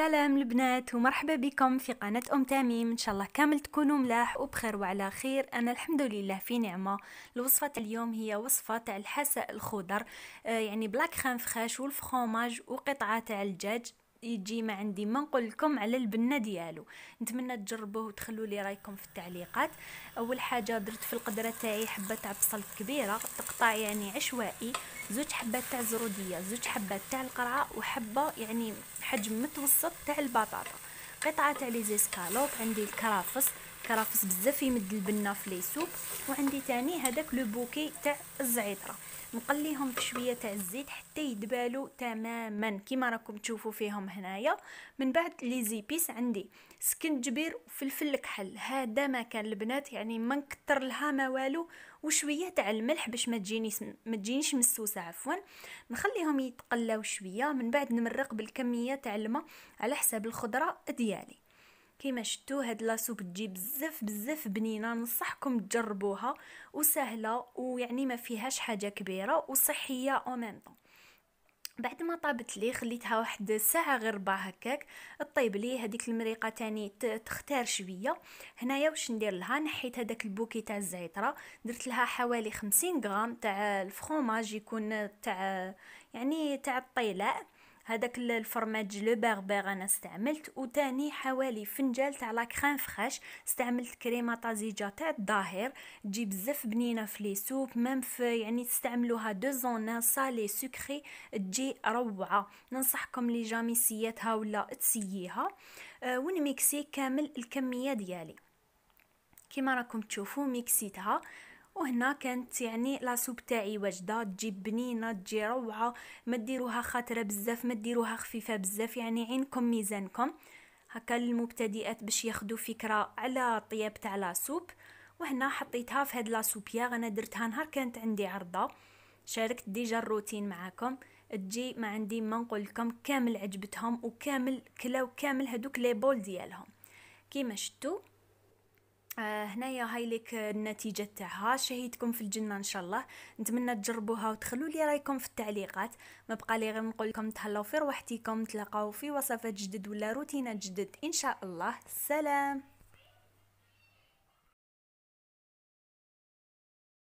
السلام البنات ومرحبا بكم في قناة أم تميم إن شاء الله كامل تكونوا ملاح وبخير وعلى خير أنا الحمد لله في نعمة الوصفة اليوم هي وصفة تاع الحساء الخضر آه، يعني بلاك خام فخاش والفخوماج وقطعة تاع الدجاج يجي ما عندي ما نقول لكم على البنه ديالو نتمنى تجربوه وتخلوا لي رايكم في التعليقات اول حاجه درت في القدره تاعي حبه تاع بصل كبيره تقطع يعني عشوائي زوج حبات تاع زروديه زوج حبات تاع القرعه وحبه يعني حجم متوسط تاع البطاطا قطعه تاع لي زيسكالوب عندي الكرافس كرافص بزاف يمد البنه في لي سوب وعندي تاني هذاك لو بوكي تاع الزعتره نقليهم بشويه تاع الزيت حتى يدبالوا تماما كيما راكم تشوفوا فيهم هنايا من بعد لي زيبيس عندي سكنجبير وفلفل كحل هذا ما كان البنات يعني ما نكثر لها ما والو وشويه تاع الملح باش ما تجينيش ما تجينيش مسوسه عفوا نخليهم يتقلاو شويه من بعد نمرق بالكميه تاع الماء على حساب الخضره ديالي كيما شتو هاد لاسوب تجي بزاف بزاف بنينه ننصحكم تجربوها وسهله ويعني ما فيهاش حاجه كبيره وصحيه او ميم بعد ما طابت لي خليتها واحد ساعه غير ربع هكاك طيب لي هذيك المريقه تاني تختار شويه هنايا واش ندير لها نحيت هذاك البوكي تاع الزعتره درت لها حوالي 50 غرام تاع الفرomage يكون تاع يعني تاع الطيلاء هذاك الفرماج لو بيغ انا استعملت وثاني حوالي فنجال تاع لا كريم فريش استعملت كريمه طازجه تاع الظاهر تجي بزاف بنينه في لي سوب ميم في يعني تستعملوها دو زون سالي سكري تجي روعه ننصحكم لي جامي سياتها ولا تسييها أه ونميكسي كامل الكميه ديالي كما راكم تشوفوا ميكسيتها وهنا كانت يعني لاسوب تاعي واجده تجي بنينه تجي روعه ما ديروها خاطره بزاف ما ديروها خفيفه بزاف يعني عينكم ميزانكم هكا للمبتدئات باش ياخدو فكره على طياب تاع لاسوب وهنا حطيتها في هاد لاسوبياغ انا درتها نهار كانت عندي عرضه شاركت ديجا الروتين معاكم تجي ما عندي ما نقول لكم كامل عجبتهم وكامل كلاو كامل هذوك لي بول ديالهم كيما شفتوا آه، هنايا هاي لك النتيجة تاعها شهيدكم في الجنة ان شاء الله نتمنى تجربوها وتخلوا لي رايكم في التعليقات ما بقى لي غير نقول لكم تهلاو في روحتكم تلقاو في وصفات جدد ولا روتينات جدد ان شاء الله سلام